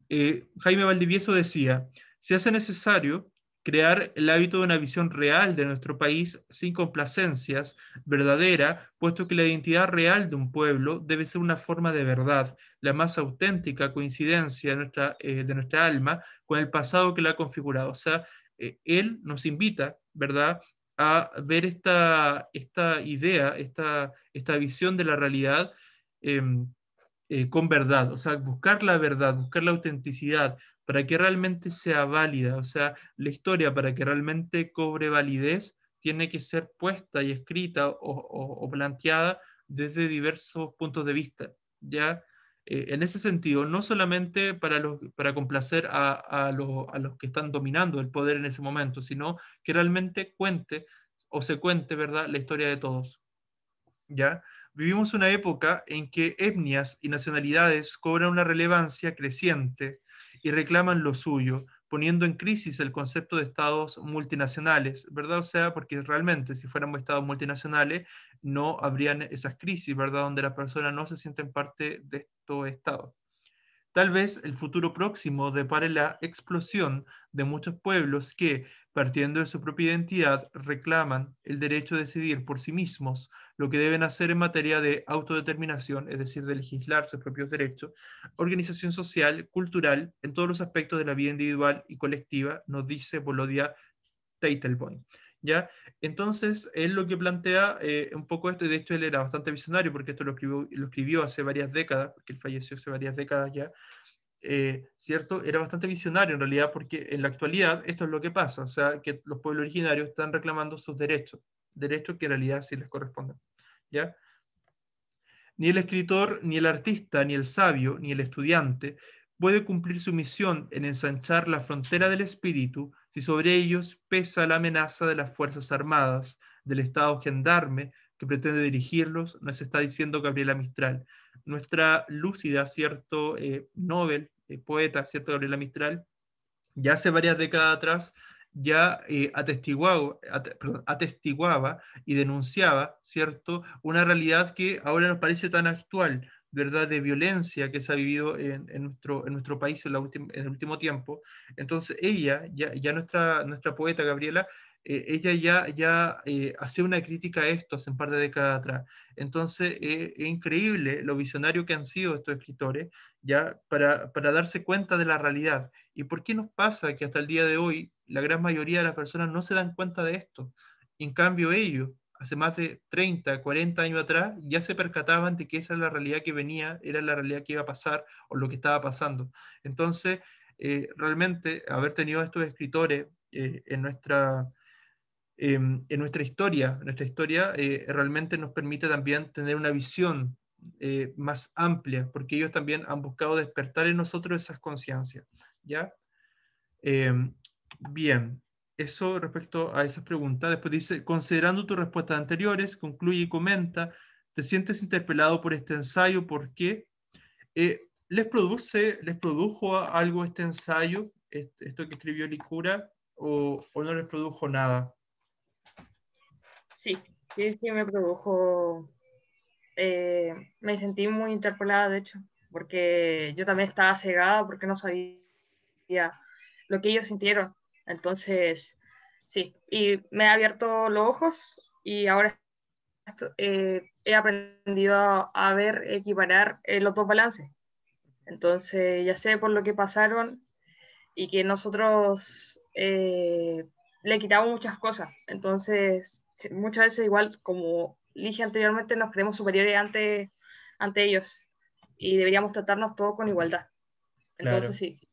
eh, Jaime Valdivieso decía, se hace necesario crear el hábito de una visión real de nuestro país sin complacencias, verdadera, puesto que la identidad real de un pueblo debe ser una forma de verdad, la más auténtica coincidencia de nuestra, eh, alma con el pasado que la ha configurado. O sea, eh, él nos invita, ¿verdad?, a ver esta, esta idea, esta, esta visión de la realidad em, eh, con verdad, o sea, buscar la verdad, buscar la autenticidad para que realmente sea válida, o sea, la historia para que realmente cobre validez tiene que ser puesta y escrita o, o planteada desde diversos puntos de vista, ¿ya? Eh, en ese sentido, no solamente para, complacer a, a, los que están dominando el poder en ese momento, sino que realmente cuente o se cuente, ¿verdad?, la historia de todos. ¿Ya? Vivimos una época en que etnias y nacionalidades cobran una relevancia creciente y reclaman lo suyo, poniendo en crisis el concepto de estados multinacionales, ¿verdad? O sea, porque realmente si fuéramos estados multinacionales no habrían esas crisis, ¿verdad? Donde la persona no se sienten parte de estos estados. Tal vez el futuro próximo depare la explosión de muchos pueblos que, partiendo de su propia identidad, reclaman el derecho a decidir por sí mismos lo que deben hacer en materia de autodeterminación, es decir, de legislar sus propios derechos, organización social, cultural, en todos los aspectos de la vida individual y colectiva, nos dice Bolodia Teitelboy. ¿ya? Entonces, él lo que plantea eh, un poco esto, y de hecho él era bastante visionario, porque esto lo escribió, lo escribió hace varias décadas, porque él falleció hace varias décadas ya, eh, ¿cierto? Era bastante visionario en realidad, porque en la actualidad esto es lo que pasa, o sea, que los pueblos originarios están reclamando sus derechos, derechos que en realidad sí les corresponden, ¿ya? Ni el escritor, ni el artista, ni el sabio, ni el estudiante puede cumplir su misión en ensanchar la frontera del espíritu si sobre ellos pesa la amenaza de las Fuerzas Armadas, del Estado gendarme que pretende dirigirlos, nos está diciendo Gabriela Mistral. Nuestra lúcida, cierto, eh, Nobel, eh, poeta, cierto, Gabriela Mistral, ya hace varias décadas atrás ya eh, atestiguaba, atestiguaba y denunciaba, ¿cierto?, una realidad que ahora nos parece tan actual, ¿verdad? de violencia que se ha vivido en, nuestro, en nuestro país en, en, el último tiempo. Entonces ella, ya, ya nuestra, nuestra poeta Gabriela, eh, ella ya, ya eh, hace una crítica a esto hace un par de décadas atrás. Entonces eh, es increíble lo visionario que han sido estos escritores ya para, para darse cuenta de la realidad. ¿Y por qué nos pasa que hasta el día de hoy la gran mayoría de las personas no se dan cuenta de esto? En cambio ellos hace más de 30, 40 años atrás, ya se percataban de que esa era la realidad que venía, era la realidad que iba a pasar o lo que estaba pasando. Entonces, eh, realmente haber tenido a estos escritores eh, en, nuestra, em, en nuestra historia, nuestra historia eh, realmente nos permite también tener una visión más amplia, porque ellos también han buscado despertar en nosotros esas conciencias. ¿ya? Em, bien, eso respecto a esas preguntas. Después dice, considerando tus respuestas anteriores, concluye y comenta, te sientes interpelado por este ensayo, ¿por qué? Eh, ¿les, produce, ¿Les produjo algo este ensayo, esto que escribió Licura, o, no les produjo nada? Sí, sí me produjo, eh, me sentí muy interpelada, de hecho, porque yo también estaba cegada porque no sabía lo que ellos sintieron entonces, sí, y me ha abierto los ojos y ahora eh, he aprendido a, ver, equiparar el eh, los dos balances. Entonces, ya sé por lo que pasaron y que nosotros eh, le quitamos muchas cosas. Entonces, muchas veces igual, como dije anteriormente, nos creemos superiores ante, ante ellos y deberíamos tratarnos todos con igualdad. Entonces, sí,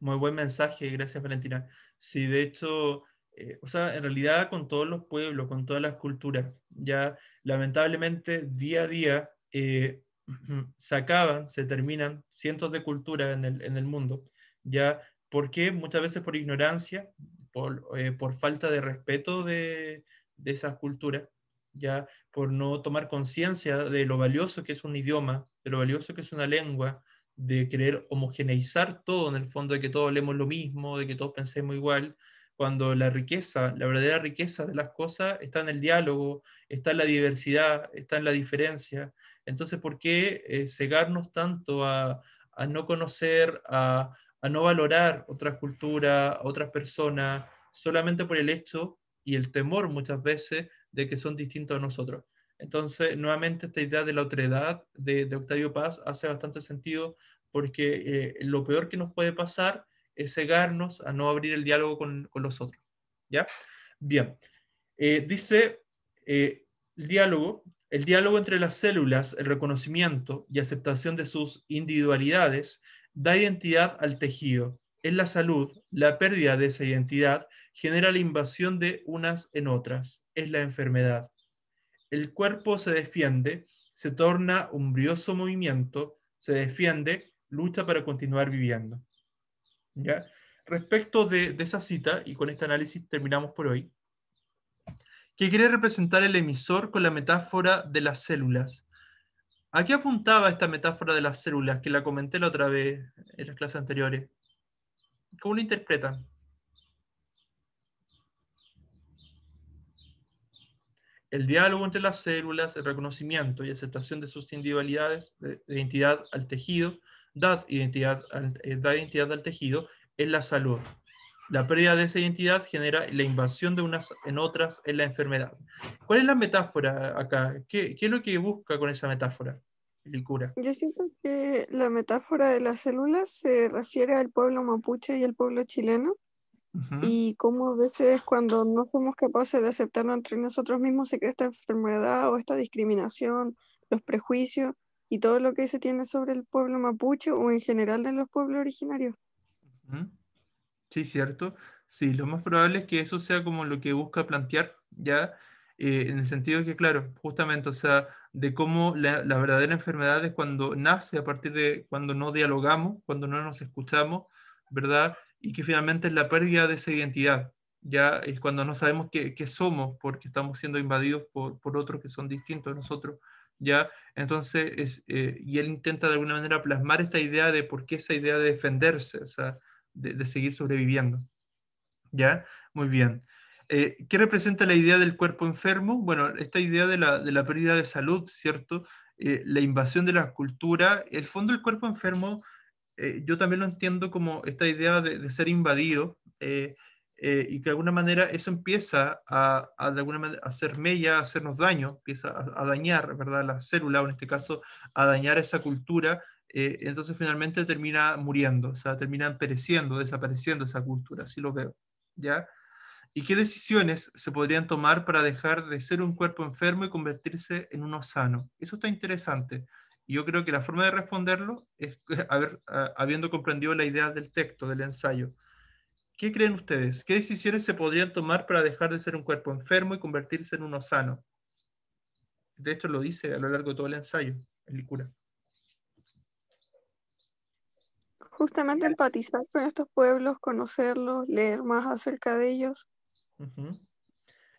muy buen mensaje, gracias Valentina. Sí, de hecho, eh, o sea, en realidad con todos los pueblos, con todas las culturas, ya lamentablemente día a día eh, se acaban, se terminan cientos de culturas en el, en el mundo, ya porque muchas veces por ignorancia, por, eh, por falta de respeto de, de esas culturas, ya por no tomar conciencia de lo valioso que es un idioma, de lo valioso que es una lengua, de querer homogeneizar todo, en el fondo de que todos hablemos lo mismo, de que todos pensemos igual, cuando la riqueza, la verdadera riqueza de las cosas está en el diálogo, está en la diversidad, está en la diferencia. Entonces, ¿por qué eh, cegarnos tanto a, no conocer, a, a, no valorar otras culturas, otras personas, solamente por el hecho y el temor muchas veces de que son distintos a nosotros? Entonces, nuevamente esta idea de la otredad de, de Octavio Paz hace bastante sentido porque eh, lo peor que nos puede pasar es cegarnos a no abrir el diálogo con, los otros. ¿Ya? Bien. Eh, dice eh, el diálogo, el diálogo entre las células, el reconocimiento y aceptación de sus individualidades da identidad al tejido. En la salud, la pérdida de esa identidad genera la invasión de unas en otras. Es la enfermedad el cuerpo se defiende, se torna un brioso movimiento, se defiende, lucha para continuar viviendo. Respecto de, esa cita, y con este análisis terminamos por hoy, que quiere representar el emisor con la metáfora de las células. ¿A qué apuntaba esta metáfora de las células que la comenté la otra vez en las clases anteriores? ¿Cómo lo interpretan? el diálogo entre las células, el reconocimiento y aceptación de sus individualidades, de identidad al tejido, da identidad al, eh, identidad al tejido, es la salud. La pérdida de esa identidad genera la invasión de unas en otras en la enfermedad. ¿Cuál es la metáfora acá? ¿Qué, es lo que busca con esa metáfora? El Yo siento que la metáfora de las células se refiere al pueblo mapuche y al pueblo chileno, y cómo a veces cuando no somos capaces de aceptarnos entre nosotros mismos se esta enfermedad o esta discriminación, los prejuicios y todo lo que se tiene sobre el pueblo mapuche o en general de los pueblos originarios. Sí, cierto. Sí, lo más probable es que eso sea como lo que busca plantear, ¿ya? Eh, en el sentido de que, claro, justamente, o sea, de cómo la, verdadera enfermedad es cuando nace a partir de cuando no dialogamos, cuando no nos escuchamos, ¿verdad? y que finalmente es la pérdida de esa identidad. Ya es cuando no sabemos qué, somos porque estamos siendo invadidos por, otros que son distintos a nosotros. ¿ya? Entonces, eh, y él intenta de alguna manera plasmar esta idea de por qué esa idea de defenderse, de, seguir sobreviviendo. ¿Ya? Muy bien. Eh, ¿Qué representa la idea del cuerpo enfermo? Bueno, esta idea de la, pérdida de salud, ¿cierto? Eh, la invasión de la cultura. El fondo del cuerpo enfermo eh, yo también lo entiendo como esta idea de, ser invadido eh, eh, y que de alguna manera eso empieza a, de alguna manera, a hacer mella, hacernos daño, empieza a, dañar, ¿verdad? La célula, o en este caso, a dañar esa cultura. entonces finalmente termina muriendo, o sea, termina pereciendo, desapareciendo esa cultura, así lo veo, ¿ya? ¿Y qué decisiones se podrían tomar para dejar de ser un cuerpo enfermo y convertirse en uno sano? Eso está interesante yo creo que la forma de responderlo es haber, ah, habiendo comprendido la idea del texto, del ensayo. ¿Qué creen ustedes? ¿Qué decisiones se podrían tomar para dejar de ser un cuerpo enfermo y convertirse en uno sano? De esto lo dice a lo largo de todo el ensayo, el Licura. Justamente empatizar con estos pueblos, conocerlos, leer más acerca de ellos.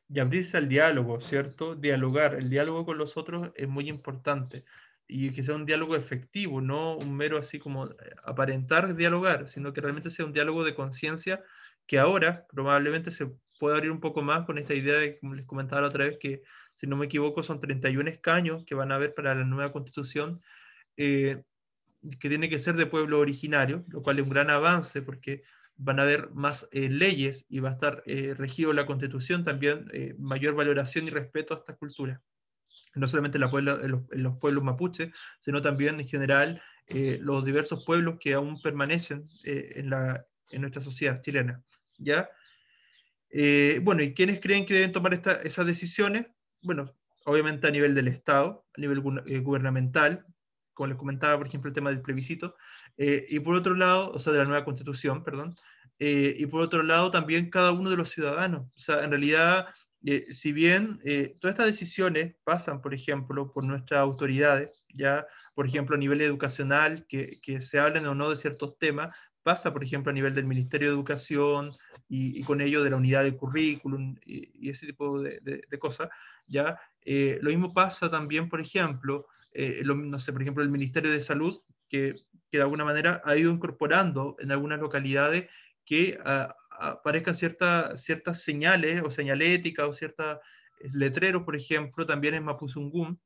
Y abrirse al diálogo, ¿cierto? Dialogar. El diálogo con los otros es muy importante y que sea un diálogo efectivo, no un mero así como eh, aparentar dialogar, sino que realmente sea un diálogo de conciencia que ahora probablemente se pueda abrir un poco más con esta idea de, como les comentaba la otra vez, que si no me equivoco son 31 escaños que van a haber para la nueva constitución, eh, que tiene que ser de pueblo originario, lo cual es un gran avance porque van a haber más eh, leyes y va a estar regido la constitución también, mayor valoración y respeto a estas culturas no solamente la los, los, pueblos mapuches, sino también en general eh, los diversos pueblos que aún permanecen eh, en, la, en nuestra sociedad chilena. ¿ya? Eh, bueno, ¿y quiénes creen que deben tomar esas decisiones? Bueno, obviamente a nivel del Estado, a nivel gubernamental, como les comentaba, por ejemplo, el tema del plebiscito, y por otro lado, o sea, de la nueva constitución, perdón, y por otro lado también cada uno de los ciudadanos. O sea, en realidad eh, si bien eh, todas estas decisiones pasan, por ejemplo, por nuestras autoridades, ya, por ejemplo, a nivel educacional, que, se hablen o no de ciertos temas, pasa, por ejemplo, a nivel del Ministerio de Educación y, con ello de la unidad de currículum y, ese tipo de, cosas, ¿ya? Eh, lo mismo pasa también, por ejemplo, no sé, por ejemplo, el Ministerio de Salud, que, de alguna manera ha ido incorporando en algunas localidades que ah, aparezcan ciertas señales o señalética o ciertos letreros, por ejemplo, también en Mapuzungún,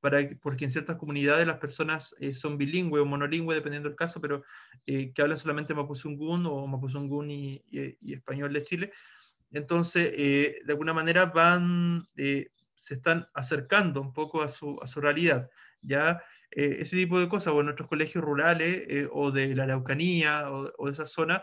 para, porque en ciertas comunidades las personas eh, son bilingües o monolingües, dependiendo del caso, pero eh, que hablan solamente mapuzungún o mapuzungún y, español de Chile. Entonces, eh, de alguna manera van, se están acercando un poco a su, a su realidad. ¿ya? ese tipo de cosas, o en nuestros colegios rurales o de la Araucanía o, o de esa zona,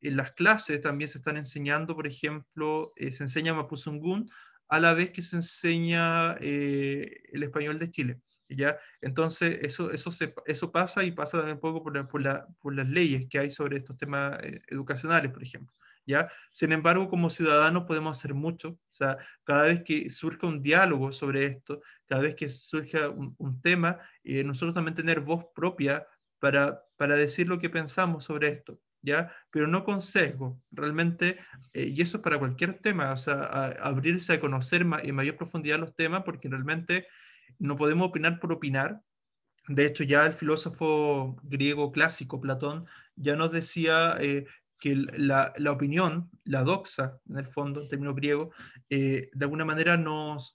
en las clases también se están enseñando, por ejemplo, eh, se enseña Mapuzungún a la vez que se enseña eh, el español de Chile. ¿ya? Entonces, eso, eso, se, eso pasa y pasa también un poco por, por, las leyes que hay sobre estos temas eh, educacionales, por ejemplo. ¿ya? Sin embargo, como ciudadanos podemos hacer mucho. O sea, cada vez que surja un diálogo sobre esto, cada vez que surja un, un tema, nosotros también tener voz propia para, para decir lo que pensamos sobre esto. Pero no con sesgo, realmente, eh, y eso es para cualquier tema, o sea, abrirse a conocer en mayor profundidad los temas, porque realmente no podemos opinar por opinar. De hecho, ya el filósofo griego clásico, Platón, ya nos decía eh, que la, opinión, la doxa, en el fondo, en término griego, eh, de alguna manera nos,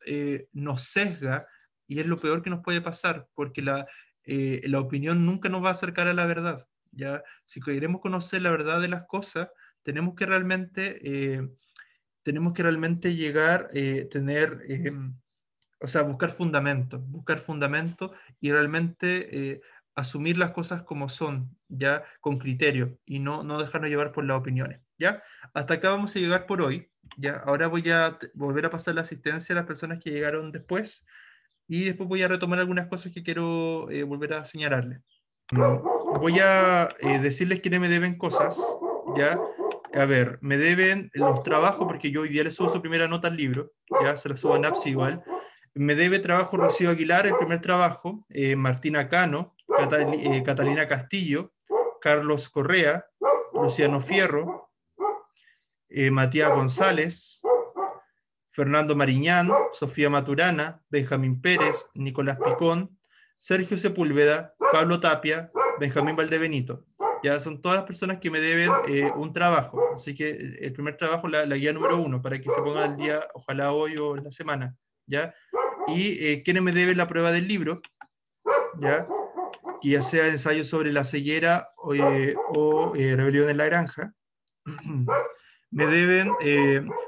nos sesga y es lo peor que nos puede pasar, porque la opinión nunca nos va a acercar a la verdad ¿ya? Si queremos conocer la verdad de las cosas, tenemos que realmente, eh, tenemos que realmente llegar, eh, tener, eh, mm. o sea, buscar fundamentos, buscar fundamentos y realmente eh, asumir las cosas como son, ¿ya? Con criterio y no, no dejarnos llevar por las opiniones, ¿ya? Hasta acá vamos a llegar por hoy, ¿ya? Ahora voy a volver a pasar la asistencia a las personas que llegaron después y después voy a retomar algunas cosas que quiero volver a señalarles voy a eh, decirles quiénes me deben cosas, ¿ya? A ver, me deben los trabajos, porque yo hoy día les subo su primera nota al libro, ya se los subo en Apps igual. Me debe trabajo Rocío Aguilar, el primer trabajo, eh, Martina Cano, eh, Catalina Castillo, Carlos Correa, Luciano Fierro, Matías González, Fernando Mariñán, Sofía Maturana, Benjamín Pérez, Nicolás Picón, Sergio Sepúlveda, Pablo Tapia, Benjamín Valdebenito. Ya son todas las personas que me deben eh, un trabajo. Así que eh, el primer trabajo, la, guía número uno, para que se ponga al día, ojalá hoy o en la semana. ¿ya? Y eh, me deben la prueba del libro, ¿ya? Y ya sea ensayo sobre la ceguera o, eh, rebelión en la granja. me deben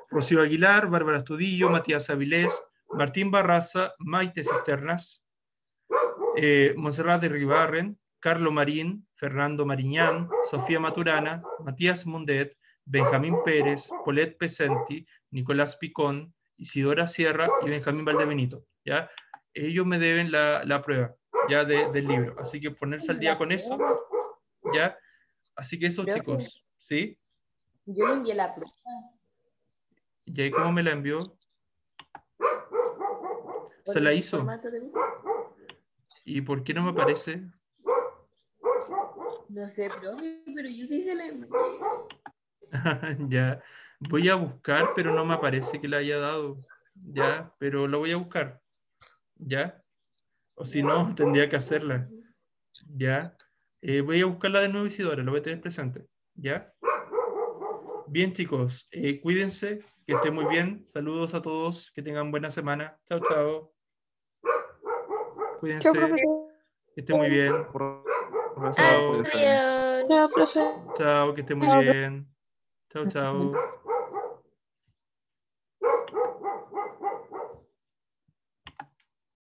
Rocío Aguilar, Bárbara Estudillo, Matías Avilés, Martín Barraza, Maite Cisternas, eh, Monserrat de Ribarren, Carlo Marín, Fernando Mariñán, Sofía Maturana, Matías Mundet, Benjamín Pérez, Paulette Pesenti, Nicolás Picón, Isidora Sierra y Benjamín Valdebenito. ¿ya? Ellos me deben la, prueba ya del libro. Así que ponerse al día con eso. ¿ya? Así que eso, chicos. ¿Sí? Yo le envié la prueba. ¿Y cómo me la envió? ¿Se la hizo? ¿Y por qué no me aparece? No sé, profe, pero yo sí se le ya, voy a buscar, pero no me parece que la haya dado. Ya, pero lo voy a buscar. Ya. O si no, tendría que hacerla. Ya. Eh, voy a buscarla de nuevo, Isidora, la voy a tener presente. Ya. Bien, chicos, eh, cuídense, que estén muy bien. Saludos a todos, que tengan buena semana. Chao, chao. Cuídense, que estén muy bien. Adiós. Pues, chao, profe. Chao, que esté muy bien. Chao, chao.